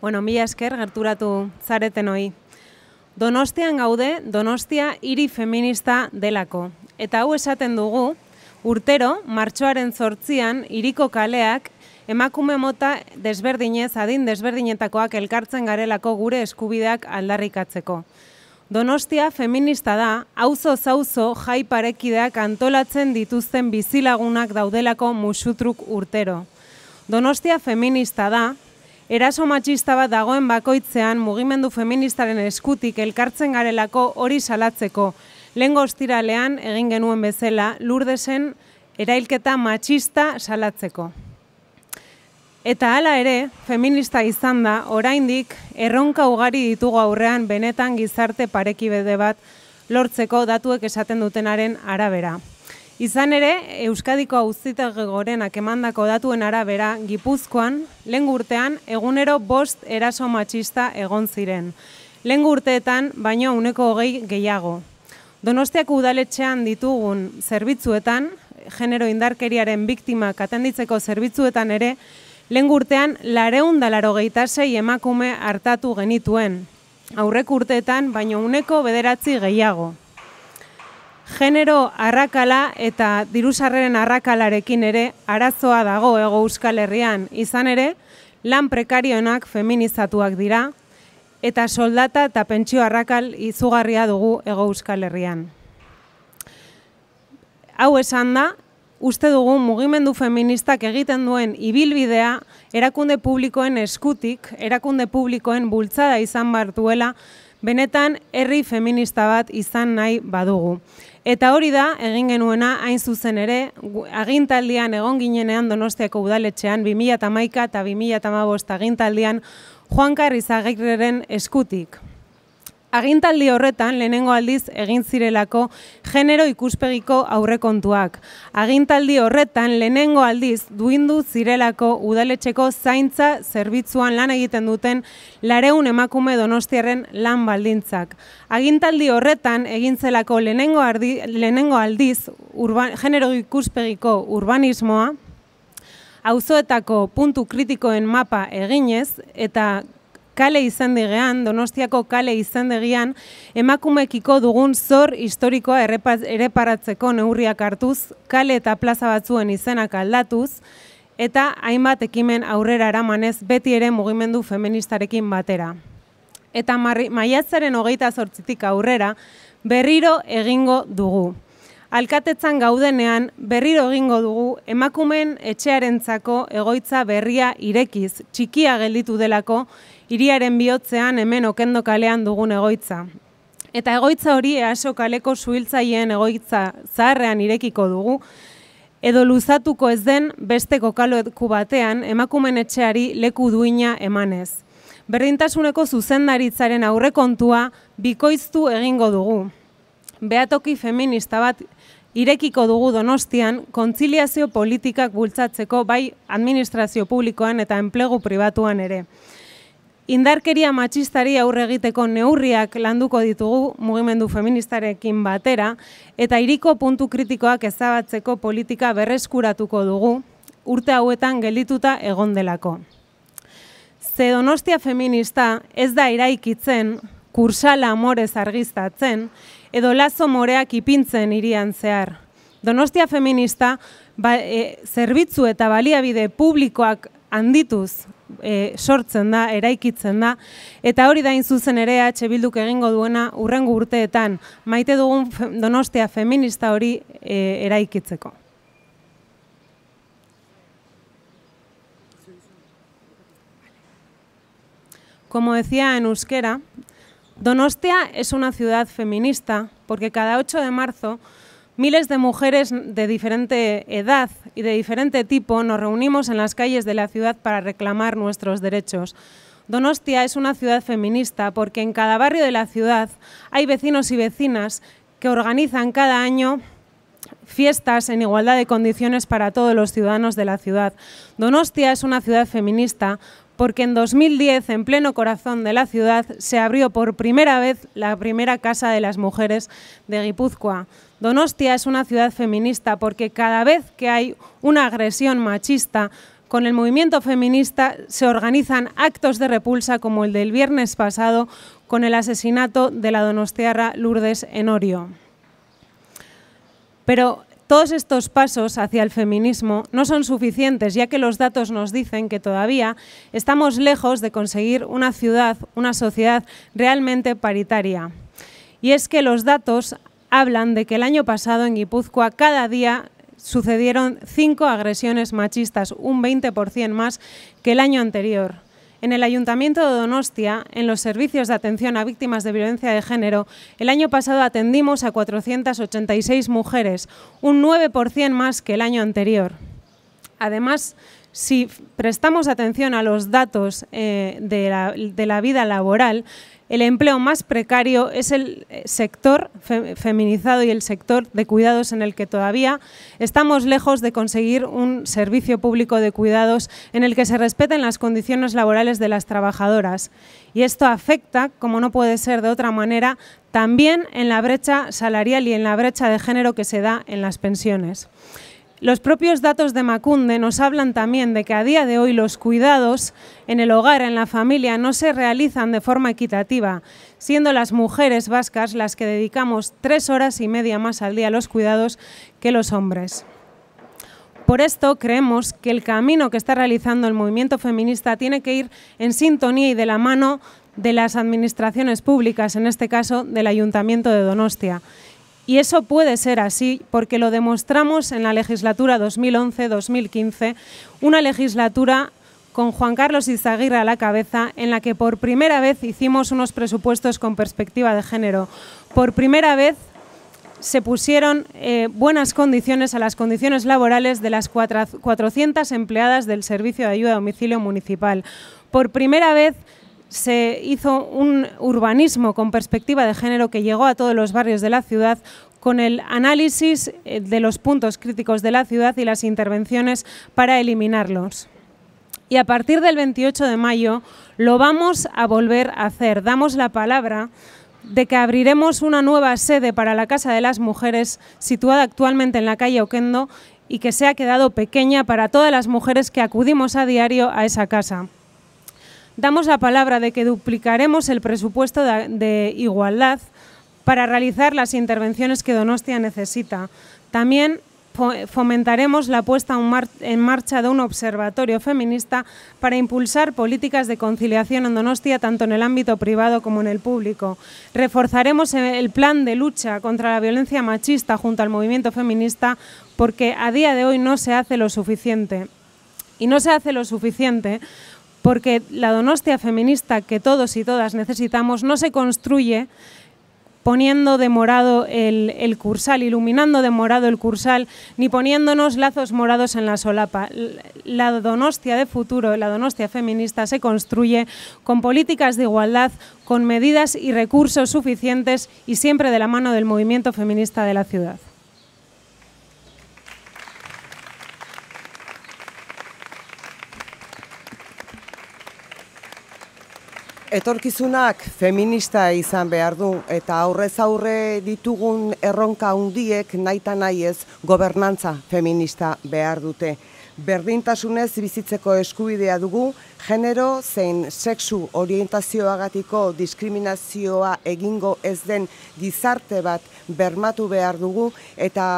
Bueno, mila esker gerturatu zareten hoi. Donostian gaude, Donostia hiri feminista delako. Eta hau esaten dugu, urtero, martxoaren zortzian, hiriko kaleak, emakume mota desberdinez, adin desberdinetakoak elkartzen garelako gure eskubideak aldarrikatzeko. Donostia feminista da, auzo zauzo jai parekideak antolatzen dituzten bizilagunak daudelako musutruk urtero. Donostia feminista da, Eraso matxista bat dagoen bakoitzean mugimendu feministaren eskutik elkartzen garelako hori salatzeko. Lehen goztiralean, egin genuen bezala, lurdezen erailketa matxista salatzeko. Eta hala ere, feminista izan da, oraindik erronka ugari ditugu aurrean benetan gizarte parekibede bat lortzeko datuek esaten dutenaren arabera. Izan ere, Euskadiko auzitegi gorenak emandako datuen arabera, Gipuzkoan, lehen urtean, egunero bost eraso matxista egon ziren. Lehen urteetan, baino uneko hogei gehiago. Donostiako udaletxean ditugun zerbitzuetan, genero indarkeriaren biktimak atenditzeko zerbitzuetan ere, lehen urtean, lareun dalaro gehitasei emakume hartatu genituen. Aurrek urteetan, baino uneko bederatzi gehiago genero arrakala eta dirusarreren arrakalarekin ere arazoa dago ego euskal herrian izan ere, lan prekarionak feminizatuak dira eta soldata eta pentsio arrakal izugarria dugu ego euskal herrian. Hau esan da, uste dugu mugimendu feministak egiten duen ibilbidea erakunde publikoen eskutik, erakunde publikoen bultzada izan bar duela, benetan herri feminista bat izan nahi badugu. Eta hori da, egin genuena, hain zuzen ere, agintaldian, egon ginenean donostiako udaletxean, 2008 eta 2008 agintaldian, Juan Karrizagirreren eskutik. Agintaldi horretan lehenengo aldiz egin zirelako genero ikuspegiko aurrekontuak. Agintaldi horretan lehenengo aldiz duindu zirelako udaletxeko zaintza zerbitzuan lan egiten duten lareun emakume donostiaren lan baldintzak. Agintaldi horretan egin zelako lehenengo, lehenengo aldiz urban, genero ikuspegiko urbanismoa, Auzoetako puntu kritikoen mapa eginez eta kale izendigean, Donostiako kale izendegian emakumekiko dugun zor historikoa ereparatzeko neurriak hartuz, kale eta plaza batzuen izenak aldatuz, eta hainbat ekimen aurrera eramanez beti ere mugimendu feministarekin batera. Eta maiatzaren hogeita zortzitik aurrera, berriro egingo dugu alkatetzan gaudenean berriro egingo dugu emakumen etxearentzako egoitza berria irekiz txikia gelditu delako hiriaren bihotzean hemen okendo kalean dugun egoitza. Eta egoitza hori easo kaleko zuhiltzaileen egoitza zaharrean irekiko dugu edo luzatuko ez den beste kokaloetku batean emakumen etxeari leku duina emanez. Berdintasuneko zuzendaritzaren aurrekontua bikoiztu egingo dugu. Beatoki feminista bat irekiko dugu donostian, kontziliazio politikak bultzatzeko bai administrazio publikoan eta enplegu pribatuan ere. Indarkeria matxistari aurre egiteko neurriak landuko ditugu mugimendu feministarekin batera, eta iriko puntu kritikoak ezabatzeko politika berreskuratuko dugu, urte hauetan gelituta egon delako. Ze donostia feminista ez da iraikitzen, kursala amorez argiztatzen, edo lazo moreak ipintzen irian zehar. Donostia feminista ba, e, zerbitzu eta baliabide publikoak handituz e, sortzen da, eraikitzen da, eta hori da inzuzen ere atxe bilduk egingo duena urrengu urteetan maite dugun donostia feminista hori e, eraikitzeko. Como decía en euskera, Donostia es una ciudad feminista porque cada 8 de marzo miles de mujeres de diferente edad y de diferente tipo nos reunimos en las calles de la ciudad para reclamar nuestros derechos. Donostia es una ciudad feminista porque en cada barrio de la ciudad hay vecinos y vecinas que organizan cada año fiestas en igualdad de condiciones para todos los ciudadanos de la ciudad. Donostia es una ciudad feminista porque en 2010, en pleno corazón de la ciudad, se abrió por primera vez la primera Casa de las Mujeres de Guipúzcoa. Donostia es una ciudad feminista porque cada vez que hay una agresión machista, con el movimiento feminista se organizan actos de repulsa como el del viernes pasado con el asesinato de la donostiarra Lourdes Enorio. Pero todos estos pasos hacia el feminismo no son suficientes, ya que los datos nos dicen que todavía estamos lejos de conseguir una ciudad, una sociedad realmente paritaria. Y es que los datos hablan de que el año pasado en Guipúzcoa cada día sucedieron cinco agresiones machistas, un 20% más que el año anterior. En el Ayuntamiento de Donostia, en los servicios de atención a víctimas de violencia de género, el año pasado atendimos a 486 mujeres, un 9% más que el año anterior. Además, si prestamos atención a los datos eh, de la vida laboral, el empleo más precario es el eh, sector feminizado y el sector de cuidados en el que todavía estamos lejos de conseguir un servicio público de cuidados en el que se respeten las condiciones laborales de las trabajadoras. Y esto afecta, como no puede ser de otra manera, también en la brecha salarial y en la brecha de género que se da en las pensiones. Los propios datos de Macunde nos hablan también de que a día de hoy los cuidados en el hogar, en la familia, no se realizan de forma equitativa, siendo las mujeres vascas las que dedicamos tres horas y media más al día a los cuidados que los hombres. Por esto creemos que el camino que está realizando el movimiento feminista tiene que ir en sintonía y de la mano de las administraciones públicas, en este caso del Ayuntamiento de Donostia. Y eso puede ser así porque lo demostramos en la legislatura 2011-2015, una legislatura con Juan Carlos Izaguirre a la cabeza, en la que por primera vez hicimos unos presupuestos con perspectiva de género. Por primera vez se pusieron eh, buenas condiciones a las condiciones laborales de las 400 empleadas del Servicio de Ayuda a Domicilio Municipal. Por primera vez se hizo un urbanismo con perspectiva de género que llegó a todos los barrios de la ciudad con el análisis eh, de los puntos críticos de la ciudad y las intervenciones para eliminarlos. Y a partir del 28 de mayo lo vamos a volver a hacer. Damos la palabra de que abriremos una nueva sede para la Casa de las Mujeres situada actualmente en la calle Oquendo y que se ha quedado pequeña para todas las mujeres que acudimos a diario a esa casa damos la palabra de que duplicaremos el presupuesto de, igualdad para realizar las intervenciones que Donostia necesita. También fomentaremos la puesta en marcha de un observatorio feminista para impulsar políticas de conciliación en Donostia tanto en el ámbito privado como en el público. Reforzaremos el plan de lucha contra la violencia machista junto al movimiento feminista porque a día de hoy no se hace lo suficiente. Y no se hace lo suficiente porque la donostia feminista que todos y todas necesitamos no se construye poniendo de morado el, cursal, iluminando de morado el cursal, ni poniéndonos lazos morados en la solapa. La donostia de futuro, la donostia feminista, se construye con políticas de igualdad, con medidas y recursos suficientes y siempre de la mano del movimiento feminista de la ciudad. Etorkizunak feminista izan behar du eta aurrez aurre ditugun erronka hundiek naita nahi ez gobernantza feminista behar dute. Berdintasunez bizitzeko eskubidea dugu, genero zein sexu orientazioagatiko diskriminazioa egingo ez den gizarte bat bermatu behar dugu eta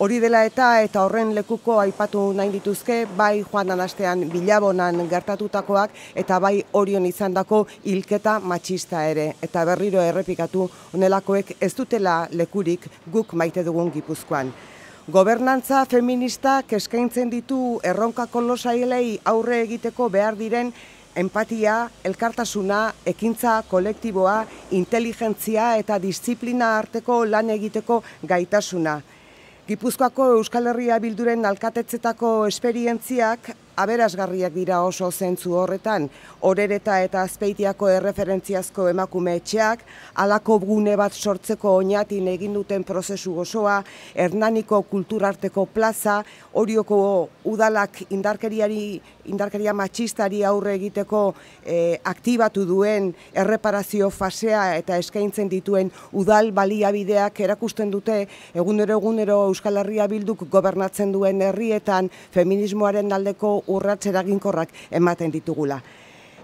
Hori dela eta eta horren lekuko aipatu nahi dituzke bai joanan astean bilabonan gertatutakoak eta bai horion izandako hilketa matxista ere. Eta berriro errepikatu onelakoek ez dutela lekurik guk maite dugun gipuzkoan. Gobernantza feminista keskaintzen ditu erronka kolosailei aurre egiteko behar diren empatia, elkartasuna, ekintza, kolektiboa, inteligentzia eta disiplina arteko lan egiteko gaitasuna. Gipuzkoako Euskal Herria Bilduren alkatetzetako esperientziak aberasgarriak dira oso zentzu horretan, orereta eta azpeitiako erreferentziazko emakume etxeak, alako gune bat sortzeko oinatin egin duten prozesu gozoa... hernaniko kulturarteko plaza, horioko udalak indarkeriari, indarkeria matxistari aurre egiteko e, aktibatu duen erreparazio fasea eta eskaintzen dituen udal baliabideak erakusten dute egunero egunero Euskal Herria Bilduk gobernatzen duen herrietan feminismoaren aldeko urrats eraginkorrak ematen ditugula.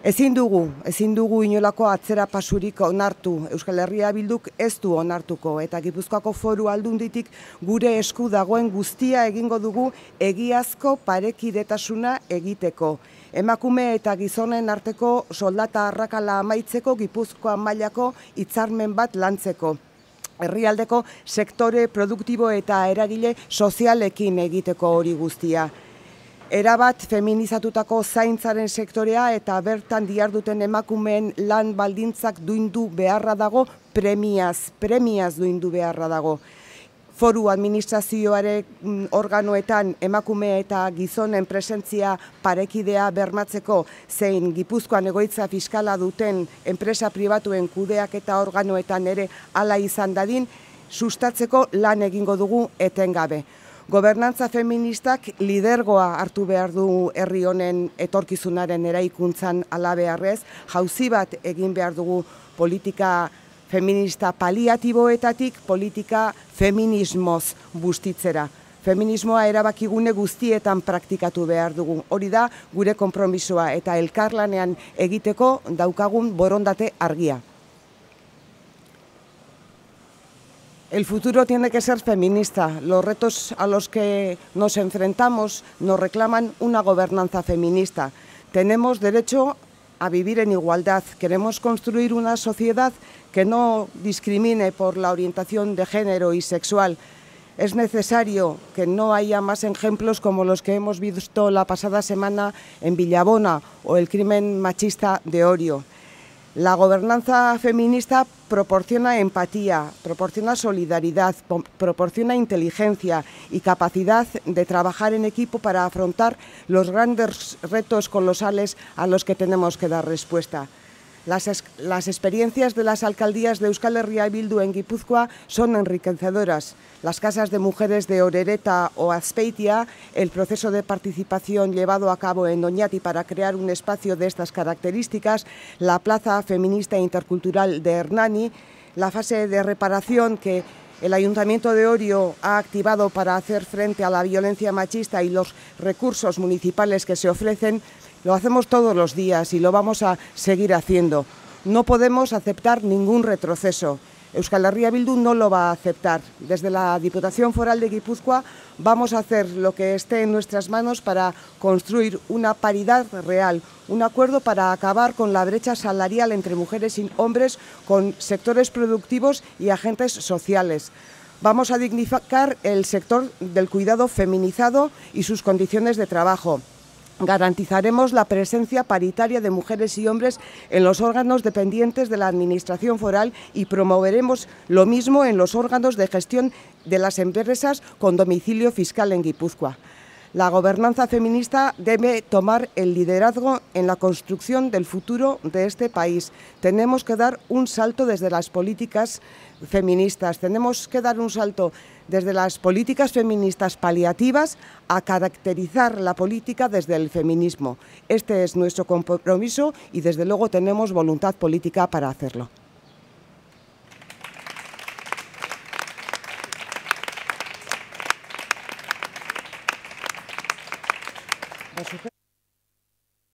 Ezin dugu, ezin dugu inolako atzera pasurik onartu. Euskal Herria bilduk ez du onartuko eta Gipuzkoako Foru Aldunditik gure esku dagoen guztia egingo dugu egiazko parekidetasuna egiteko. Emakume eta gizonen arteko soldata harrakala amaitzeko gipuzkoa mailako hitzarmen bat lantzeko. Herrialdeko sektore produktibo eta eragile sozialekin egiteko hori guztia Erabat feminizatutako zaintzaren sektorea eta bertan diarduten emakumeen lan baldintzak duindu beharra dago, premiaz, premiaz duindu beharra dago. Foru administrazioare mm, organoetan emakume eta gizonen presentzia parekidea bermatzeko zein gipuzkoan egoitza fiskala duten enpresa pribatuen kudeak eta organoetan ere hala izan dadin, sustatzeko lan egingo dugu etengabe. Gobernantza feministak lidergoa hartu behar du herri honen etorkizunaren eraikuntzan alabearrez, jauzi bat egin behar dugu politika feminista paliatiboetatik, politika feminismoz bustitzera. Feminismoa erabakigune guztietan praktikatu behar dugu. Hori da, gure konpromisoa eta elkarlanean egiteko daukagun borondate argia. El futuro tiene que ser feminista. Los retos a los que nos enfrentamos nos reclaman una gobernanza feminista. Tenemos derecho a vivir en igualdad. Queremos construir una sociedad que no discrimine por la orientación de género y sexual. Es necesario que no haya más ejemplos como los que hemos visto la pasada semana en Villabona o el crimen machista de Orio. La gobernanza feminista proporciona empatía, proporciona solidaridad, proporciona inteligencia y capacidad de trabajar en equipo para afrontar los grandes retos colosales a los que tenemos que dar respuesta. Las, experiencias de las alcaldías de Euskal Herria y Bildu en Guipúzcoa son enriquecedoras. Las casas de mujeres de Orereta o Azpeitia, el proceso de participación llevado a cabo en Doñati para crear un espacio de estas características, la plaza feminista intercultural de Hernani, la fase de reparación que el Ayuntamiento de Orio ha activado para hacer frente a la violencia machista y los recursos municipales que se ofrecen lo hacemos todos los días y lo vamos a seguir haciendo. No podemos aceptar ningún retroceso. Euskal Herria Bildu no lo va a aceptar. Desde la Diputación Foral de Guipúzcoa vamos a hacer lo que esté en nuestras manos para construir una paridad real, un acuerdo para acabar con la brecha salarial entre mujeres y hombres, con sectores productivos y agentes sociales. Vamos a dignificar el sector del cuidado feminizado y sus condiciones de trabajo. Garantizaremos la presencia paritaria de mujeres y hombres en los órganos dependientes de la Administración foral y promoveremos lo mismo en los órganos de gestión de las empresas con domicilio fiscal en Guipúzcoa. La gobernanza feminista debe tomar el liderazgo en la construcción del futuro de este país. Tenemos que dar un salto desde las políticas feministas, tenemos que dar un salto desde las políticas feministas paliativas a caracterizar la política desde el feminismo. Este es nuestro compromiso y desde luego tenemos voluntad política para hacerlo.